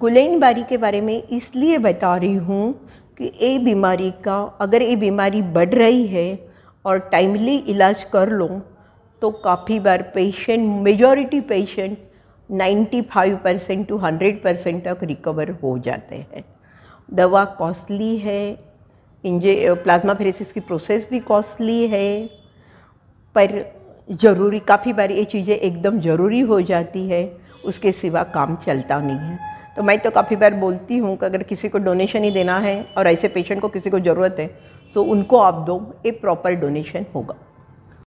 Gulen बारी के बारे में इसलिए बता रही हूँ कि ये बीमारी का अगर ये बीमारी बढ़ रही है और टाइमली इलाज कर लो तो काफ़ी बार patient majority patients 95 percent two hundred percent तक रिकवर हो जाते हैं दवा कॉस्टली है इंजे प्लाज्मा फेरेसिस की प्रोसेस भी कॉस्टली है पर ज़रूरी काफ़ी बार ये चीज़ें एकदम ज़रूरी हो जाती है उसके सिवा काम चलता नहीं है तो मैं तो काफ़ी बार बोलती हूँ कि अगर किसी को डोनेशन ही देना है और ऐसे पेशेंट को किसी को ज़रूरत है तो उनको आप दो एक प्रॉपर डोनेशन होगा